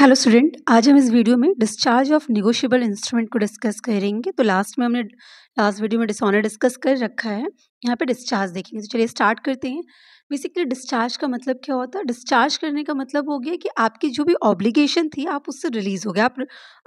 Hello student आज हम इस वीडियो में डिस्चार्ज ऑफ निगोशियबल इंस्ट्रूमेंट को डिस्कस करेंगे तो लास्ट में हमने लास्ट वीडियो में डिसऑनर डिस्कस कर रखा है यहाँ पे डिस्चार्ज देखेंगे तो चलिए स्टार्ट करते हैं बेसिकली डिस्चार्ज का मतलब क्या होता है डिस्चार्ज करने का मतलब हो गया कि आपकी जो भी ऑब्लीगेशन थी आप उससे रिलीज हो गया आप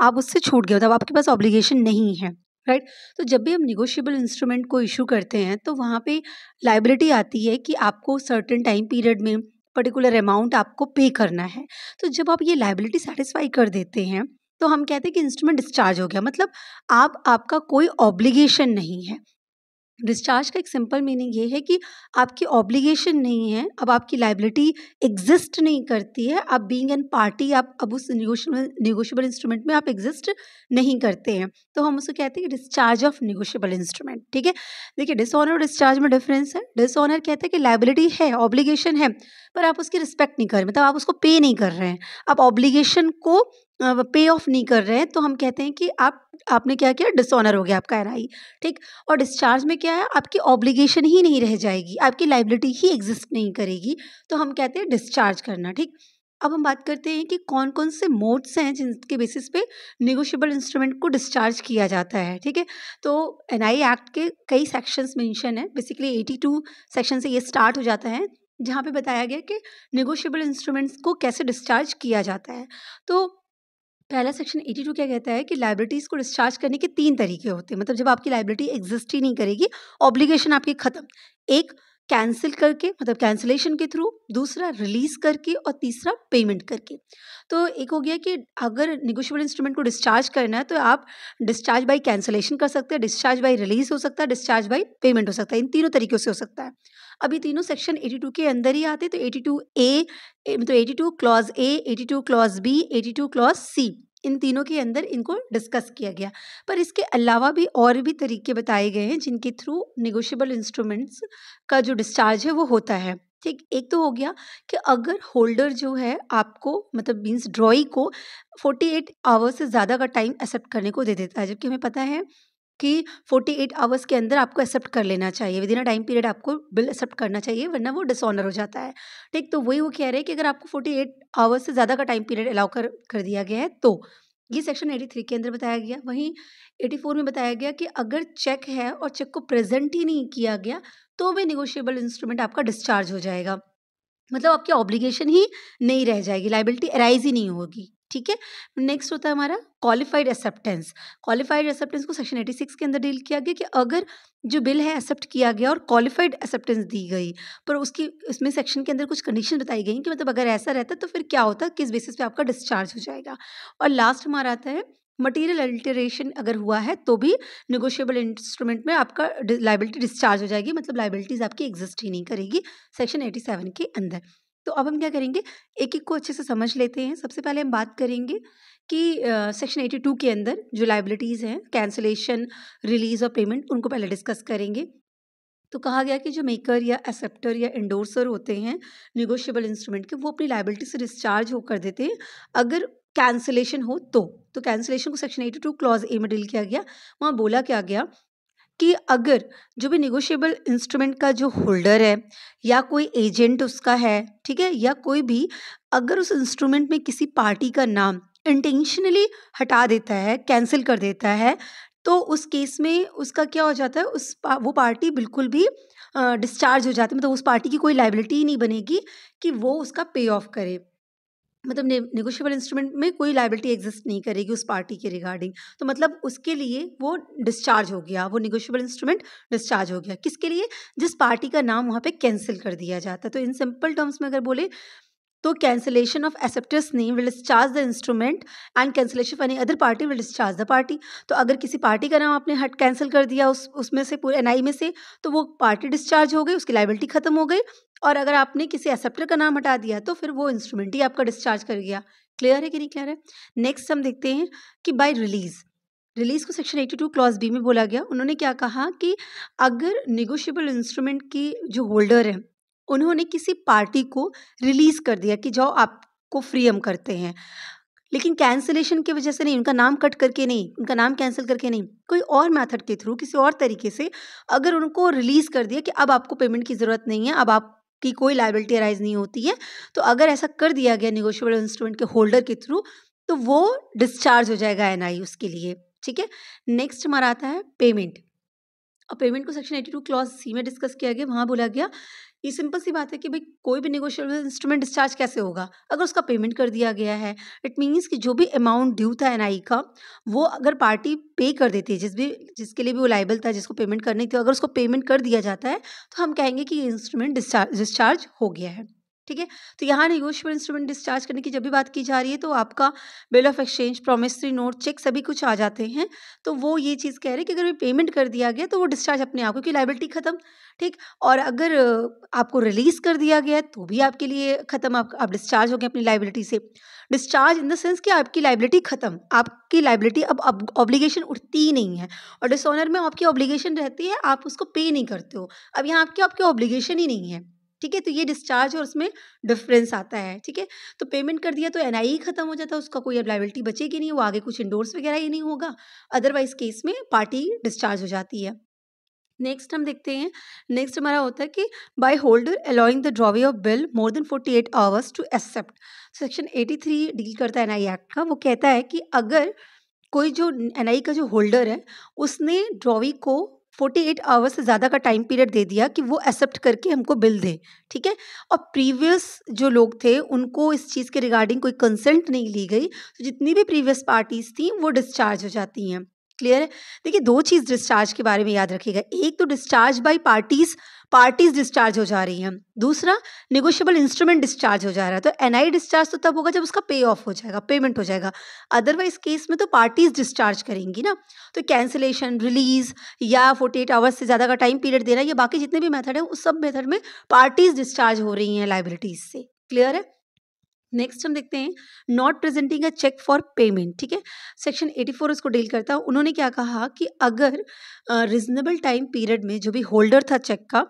आप उससे छूट गए होता मतलब आपके पास ऑब्लीगेशन नहीं है राइट right? तो जब भी हम निगोशियबल इंस्ट्रूमेंट को इशू करते हैं तो वहाँ पे लाइबिलिटी आती है कि आपको सर्टेन टाइम पीरियड में पर्टिकुलर अमाउंट आपको पे करना है तो जब आप ये लाइबिलिटी सेटिस्फाई कर देते हैं तो हम कहते हैं कि इंस्ट्रूमेंट डिस्चार्ज हो गया मतलब आप आपका कोई ऑब्लिगेशन नहीं है डिस्चार्ज का एक सिंपल मीनिंग ये है कि आपकी ऑब्लिगेशन नहीं है अब आपकी लाइबिलिटी एग्जिस्ट नहीं करती है आप बीइंग एन पार्टी आप अब उस निगोशियबल निगोशियबल इंस्ट्रूमेंट में आप एग्जिस्ट नहीं करते हैं तो हम उसको कहते हैं कि डिस्चार्ज ऑफ निगोशियबल इंस्ट्रूमेंट ठीक है देखिए डिसऑनर और डिस्चार्ज में डिफरेंस है डिसऑनर कहते हैं कि लाइबिलिटी है ऑब्लीगेशन है पर आप उसकी रिस्पेक्ट नहीं कर रहे मतलब आप उसको पे नहीं कर रहे हैं आप ऑब्लीगेशन को पे ऑफ नहीं कर रहे हैं तो हम कहते हैं कि आप आपने क्या किया डिसऑनर हो गया आपका एन ठीक और डिस्चार्ज में क्या है आपकी ऑब्लिगेशन ही नहीं रह जाएगी आपकी लाइबिलिटी ही एग्जिस्ट नहीं करेगी तो हम कहते हैं डिस्चार्ज करना ठीक अब हम बात करते हैं कि कौन कौन से मोड्स हैं जिनके बेसिस पे निगोशियबल इंस्ट्रूमेंट को डिस्चार्ज किया जाता है ठीक है तो एन एक्ट के कई सेक्शंस मेंशन है बेसिकली 82 सेक्शन से ये स्टार्ट हो जाता है जहाँ पे बताया गया कि निगोशियबल इंस्ट्रूमेंट्स को कैसे डिस्चार्ज किया जाता है तो पहला सेक्शन 82 क्या कहता है कि लाइब्रेटीज़ को डिस्चार्ज करने के तीन तरीके होते हैं मतलब जब आपकी लाइब्रेटी एग्जिस्ट ही नहीं करेगी ऑब्लिगेशन आपकी ख़त्म एक कैंसिल करके मतलब कैंसिलेशन के थ्रू दूसरा रिलीज करके और तीसरा पेमेंट करके तो एक हो गया कि अगर निगोशियबल इंस्ट्रूमेंट को डिस्चार्ज करना है तो आप डिस्चार्ज बाई कैंसिलेशन कर सकते हैं डिस्चार्ज बाई रिलीज हो सकता है डिस्चार्ज बाई पेमेंट हो सकता है इन तीनों तरीक़ों से हो सकता है अभी तीनों सेक्शन 82 के अंदर ही आते तो 82 ए मतलब 82 clause A 82 clause B 82 clause C इन तीनों के अंदर इनको डिस्कस किया गया पर इसके अलावा भी और भी तरीके बताए गए हैं जिनके थ्रू निगोशियबल इंस्ट्रूमेंट्स का जो डिस्चार्ज है वो होता है ठीक एक तो हो गया कि अगर होल्डर जो है आपको मतलब मीन्स ड्रॉई को 48 आवर्स से ज़्यादा का टाइम एक्सेप्ट करने को दे देता है जबकि हमें पता है कि 48 आवर्स के अंदर आपको एक्सेप्ट कर लेना चाहिए within a time period आपको बिल एक्सेप्ट करना चाहिए वरना वो डिसऑनर हो जाता है ठीक तो वही वो कह रहे हैं कि अगर आपको 48 आवर्स से ज़्यादा का टाइम पीरियड अलाउ कर कर दिया गया है तो ये सेक्शन 83 के अंदर बताया गया वहीं 84 में बताया गया कि अगर चेक है और चेक को प्रेजेंट ही नहीं किया गया तो भी निगोशियबल इंस्ट्रूमेंट आपका डिस्चार्ज हो जाएगा मतलब आपकी ऑब्लिगेशन ही नहीं रह जाएगी लाइबिलिटी अराइज ही नहीं होगी ठीक है नेक्स्ट होता है हमारा क्वालिफाइड एक्सेप्टेंस क्वालिफाइड एक्सेप्टेंस को सेक्शन 86 के अंदर डील किया गया कि अगर जो बिल है एक्सेप्ट किया गया और क्वालिफाइड एक्सेप्टेंस दी गई पर उसकी इसमें सेक्शन के अंदर कुछ कंडीशन बताई गई कि मतलब अगर ऐसा रहता तो फिर क्या होता किस बेसिस पे आपका डिस्चार्ज हो जाएगा और लास्ट हमारा आता है मटेरियल अल्टरेशन अगर हुआ है तो भी निगोशियबल इंस्ट्रूमेंट में आपका लाइबिलिटी डिस्चार्ज हो जाएगी मतलब लाइबिलिटीज़ आपकी एग्जिस्ट ही नहीं करेगी सेक्शन 87 के अंदर तो अब हम क्या करेंगे एक एक को अच्छे से समझ लेते हैं सबसे पहले हम बात करेंगे कि सेक्शन एटी टू के अंदर जो लाइबिलिटीज़ हैं कैंसिलेशन रिलीज और पेमेंट उनको पहले डिस्कस करेंगे तो कहा गया कि जो मेकर या एक्सेप्टर या इंडोर्सर होते हैं निगोशियबल इंस्ट्रूमेंट के वो अपनी लाइबिलिटी से डिस्चार्ज होकर देते हैं अगर कैंसिलेशन हो तो तो कैंसिलेशन को section eighty two clause A में डील किया गया वहाँ बोला क्या गया कि अगर जो भी निगोशिएबल इंस्ट्रूमेंट का जो होल्डर है या कोई एजेंट उसका है ठीक है या कोई भी अगर उस इंस्ट्रूमेंट में किसी पार्टी का नाम इंटेंशनली हटा देता है कैंसिल कर देता है तो उस केस में उसका क्या हो जाता है उस पा, वो पार्टी बिल्कुल भी डिस्चार्ज हो जाती है मतलब उस पार्टी की कोई लाइबिलिटी ही नहीं बनेगी कि वो उसका पे ऑफ करे मतलब निगोशियबल इंस्ट्रूमेंट में कोई लाइबिलिटी एग्जिस्ट नहीं करेगी उस पार्टी के रिगार्डिंग तो मतलब उसके लिए वो डिस्चार्ज हो गया वो निगोशियबल इंस्ट्रूमेंट डिस्चार्ज हो गया किसके लिए जिस पार्टी का नाम वहाँ पे कैंसिल कर दिया जाता है तो इन सिंपल टर्म्स में अगर बोले तो cancellation of acceptor's name will discharge the instrument and cancellation of any other party will discharge the party तो अगर किसी पार्टी का नाम आपने हट कैंसिल कर दिया उस उसमें से पूरे एनआई e में से तो वो पार्टी डिस्चार्ज हो गई उसकी लाइबिलिटी खत्म हो गई और अगर आपने किसी एक्सेप्टर का नाम हटा दिया तो फिर वो इंस्ट्रूमेंट ही आपका डिस्चार्ज कर गया क्लियर है कि नहीं क्लियर है नेक्स्ट हम देखते हैं कि बाय रिलीज़ रिलीज़ को सेक्शन 82 टू क्लॉज बी में बोला गया उन्होंने क्या कहा कि अगर निगोशियबल इंस्ट्रूमेंट की जो होल्डर है उन्होंने किसी पार्टी को रिलीज़ कर दिया कि जाओ आपको फ्री हम करते हैं लेकिन कैंसिलेशन की वजह से नहीं उनका नाम कट करके नहीं उनका नाम कैंसिल करके नहीं कोई और मेथड के थ्रू किसी और तरीके से अगर उनको रिलीज़ कर दिया कि अब आपको पेमेंट की ज़रूरत नहीं है अब आप की कोई लाइबिलिटी अराइज नहीं होती है तो अगर ऐसा कर दिया गया निगोशियबल इंस्ट्रूमेंट के होल्डर के थ्रू तो वो डिस्चार्ज हो जाएगा एन उसके लिए ठीक है नेक्स्ट हमारा आता है पेमेंट और पेमेंट को सेक्शन 82 क्लॉज सी में डिस्कस किया गया वहाँ बोला गया ये सिंपल सी बात है कि भाई कोई भी निगोशियबल इंस्ट्रूमेंट डिस्चार्ज कैसे होगा अगर उसका पेमेंट कर दिया गया है इट मीन्स कि जो भी अमाउंट ड्यू था एन e का वो अगर पार्टी पे कर देती है जिस भी जिसके लिए भी वो लाइबल था जिसको पेमेंट करनी थी अगर उसको पेमेंट कर दिया जाता है तो हम कहेंगे कि ये इंस्ट्रूमेंट डिस्चार्ज हो गया है ठीक है तो यहाँ निगोशियबल इंस्ट्रूमेंट डिस्चार्ज करने की जब भी बात की जा रही है तो आपका bill of exchange promissory note cheque सभी कुछ आ जाते हैं तो वो ये चीज़ कह रहे हैं कि अगर पेमेंट कर दिया गया तो वो डिस्चार्ज अपने आप क्योंकि लाइबिलिटी खत्म ठीक और अगर आपको रिलीज कर दिया गया तो भी आपके लिए खत्म आप, आप डिस्चार्ज हो गए अपनी लाइबिलिटी से डिस्चार्ज इन द सेंस कि आपकी लाइबिलिटी खत्म आपकी लाइबिलिटी अब ऑब्लिगेशन उठती ही नहीं है और डिसऑनर में आपकी ऑब्लिगेशन रहती है आप उसको पे नहीं करते हो अब यहाँ आपकी आपकी ऑब्लिगेशन ही नहीं है ठीक है तो ये डिस्चार्ज और उसमें डिफरेंस आता है ठीक है तो पेमेंट कर दिया तो एन आई e खत्म हो जाता है उसका कोई अवेलेबिलिटी बचेगी नहीं वो आगे कुछ इंडोर्स वगैरह ही नहीं होगा अदरवाइज केस में पार्टी डिस्चार्ज हो जाती है नेक्स्ट हम देखते हैं नेक्स्ट हमारा होता है कि by holder allowing the drawee of bill more than 48 hours to accept section 83 deal करता है एनआई एक्ट e का वो कहता है कि अगर कोई जो एनआई e का जो होल्डर है उसने ड्रॉवी को फोर्टी एट आवर्स से ज़्यादा का टाइम पीरियड दे दिया कि वो एक्सेप्ट करके हमको बिल दे ठीक है और प्रीवियस जो लोग थे उनको इस चीज़ के रिगार्डिंग कोई कंसेंट नहीं ली गई तो जितनी भी प्रीवियस पार्टीज़ थी वो डिस्चार्ज हो जाती हैं क्लियर है देखिए दो चीज़ डिस्चार्ज के बारे में याद रखिएगा एक तो discharge by parties parties discharge हो जा रही हैं दूसरा निगोशियबल इंस्ट्रूमेंट डिस्चार्ज हो जा रहा है तो एनआई डिस्चार्ज तो तब होगा जब उसका पे ऑफ हो जाएगा पेमेंट हो जाएगा अदरवाइज केस में तो पार्टीज डिस्चार्ज करेंगी ना तो कैंसिलेशन रिलीज या फोर्टी एट आवर्स से ज़्यादा का टाइम पीरियड देना या बाकी जितने भी मेथड है उस सब मेथड में पार्टीज डिस्चार्ज हो रही हैं लाइबिलिटीज से क्लियर है नेक्स्ट हम देखते हैं not presenting a cheque for payment ठीक है सेक्शन 84 उसको डील करता है उन्होंने क्या कहा कि अगर रिजनेबल टाइम पीरियड में जो भी होल्डर था चेक का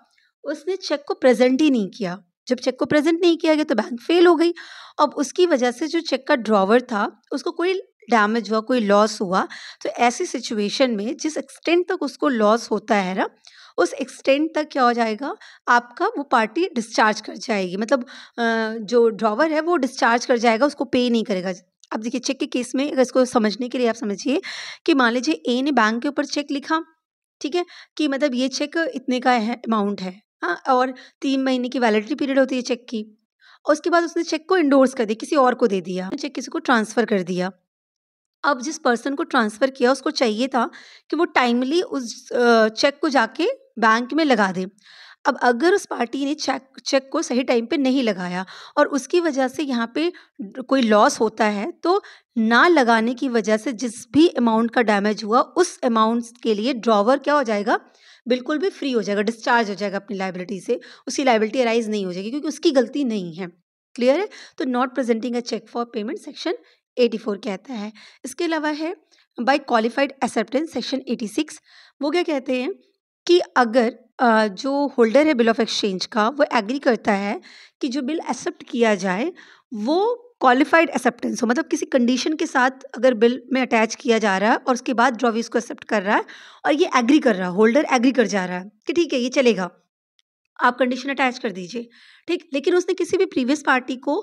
उसने चेक को प्रेजेंट ही नहीं किया जब चेक को प्रेजेंट नहीं किया गया तो बैंक फेल हो गई अब उसकी वजह से जो चेक का ड्रॉवर था उसको कोई डैमेज हुआ कोई लॉस हुआ तो ऐसी सिचुएशन में जिस एक्सटेंट तक उसको लॉस होता है ना उस एक्सटेंड तक क्या हो जाएगा आपका वो पार्टी डिस्चार्ज कर जाएगी मतलब जो ड्रॉवर है वो डिस्चार्ज कर जाएगा उसको पे नहीं करेगा अब देखिए चेक के केस में अगर इसको समझने के लिए आप समझिए कि मान लीजिए ए ने बैंक के ऊपर चेक लिखा ठीक है कि मतलब ये चेक इतने का है अमाउंट है हाँ और तीन महीने की वैलिडिटी पीरियड होती है चेक की और उसके बाद उसने चेक को इंडोर्स कर दिया किसी और को दे दिया चेक किसी को ट्रांसफ़र कर दिया अब जिस पर्सन को ट्रांसफ़र किया उसको चाहिए था कि वो टाइमली उस चेक को जाके बैंक में लगा दे अब अगर उस पार्टी ने चेक चेक को सही टाइम पे नहीं लगाया और उसकी वजह से यहाँ पे कोई लॉस होता है तो ना लगाने की वजह से जिस भी अमाउंट का डैमेज हुआ उस अमाउंट के लिए ड्रॉवर क्या हो जाएगा बिल्कुल भी फ्री हो जाएगा डिस्चार्ज हो जाएगा अपनी लाइबिलिटी से उसकी लाइबिलिटी अराइज नहीं हो जाएगी क्योंकि उसकी गलती नहीं है क्लियर है तो not presenting a cheque for payment section 84 कहता है इसके अलावा है बाय क्वालिफाइड एक्सेप्टेंस सेक्शन 86 वो क्या कहते हैं कि अगर जो होल्डर है बिल ऑफ एक्सचेंज का वो एग्री करता है कि जो बिल एक्सेप्ट किया जाए वो क्वालिफाइड एक्सेप्टेंस हो मतलब किसी कंडीशन के साथ अगर बिल में अटैच किया जा रहा है और उसके बाद ड्रॉवी को एक्सेप्ट कर रहा है और ये एग्री कर रहा है होल्डर एग्री कर जा रहा है कि ठीक है ये चलेगा आप कंडीशन अटैच कर दीजिए ठीक लेकिन उसने किसी भी प्रीवियस पार्टी को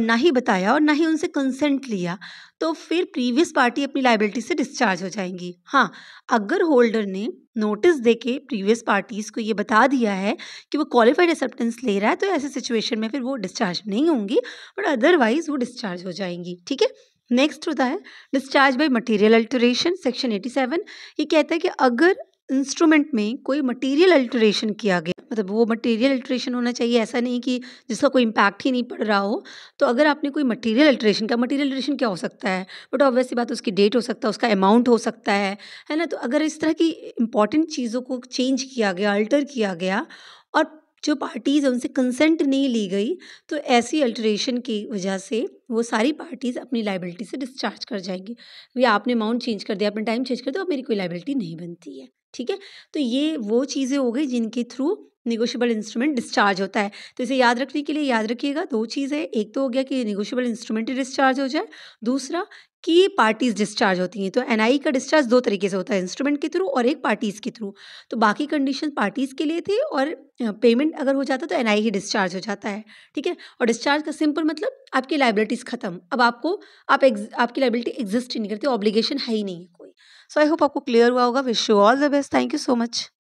ना ही बताया और ना ही उनसे कंसेंट लिया तो फिर प्रीवियस पार्टी अपनी लाइबिलिटी से डिस्चार्ज हो जाएंगी हाँ अगर होल्डर ने नोटिस दे के प्रीवियस पार्टीज़ को ये बता दिया है कि वो क्वालिफाइड एक्सेप्टेंस ले रहा है तो ऐसे सिचुएशन में फिर वो डिस्चार्ज नहीं होंगी बट अदरवाइज़ वो डिस्चार्ज हो जाएंगी ठीक है नेक्स्ट होता है discharge by material alteration section 87 ये कहता है कि अगर इंस्ट्रूमेंट में कोई मटेरियल अल्टरेशन किया गया मतलब वो मटेरियल अल्टरेशन होना चाहिए ऐसा नहीं कि जिसका कोई इम्पैक्ट ही नहीं पड़ रहा हो तो अगर आपने कोई मटेरियल अल्टरेशन का मटेरियल अल्टरेशन क्या हो सकता है बट ऑब्वियसली बात उसकी डेट हो सकता है उसका अमाउंट हो सकता है है ना तो अगर इस तरह की इंपॉर्टेंट चीज़ों को चेंज किया गया अल्टर किया गया और जो पार्टीज़ हैं उनसे कंसेंट नहीं ली गई तो ऐसी अल्टरेशन की वजह से वो सारी पार्टीज़ अपनी लाइबिलिटी से डिस्चार्ज कर जाएंगी भैया आपने अमाउंट चेंज कर दिया अपने टाइम चेंज कर दिया अब मेरी कोई लाइबिलिटी नहीं बनती है ठीक है तो ये वो चीज़ें हो गई जिनके थ्रू निगोशियबल इंस्ट्रूमेंट डिस्चार्ज होता है तो इसे याद रखने के लिए याद रखिएगा दो चीज़ है एक तो हो गया कि निगोशियबल इंस्ट्रूमेंट डिस्चार्ज हो जाए दूसरा कि पार्टीज़ डिस्चार्ज होती हैं तो एन e का डिस्चार्ज दो तरीके से होता है इंस्ट्रूमेंट के थ्रू और एक पार्टीज़ के थ्रू तो बाकी कंडीशन पार्टीज़ के लिए थी और पेमेंट अगर हो जाता तो एन e ही डिस्चार्ज हो जाता है ठीक है और डिस्चार्ज का सिंपल मतलब आपकी लाइबिलिटीज़ खत्म अब आपको आप आपकी लाइबिलिटी एग्जिस्ट ही नहीं करती ऑब्लीगेशन है ही नहीं है कोई सो आई होप आपको क्लियर हुआ होगा wish you all the best thank you so much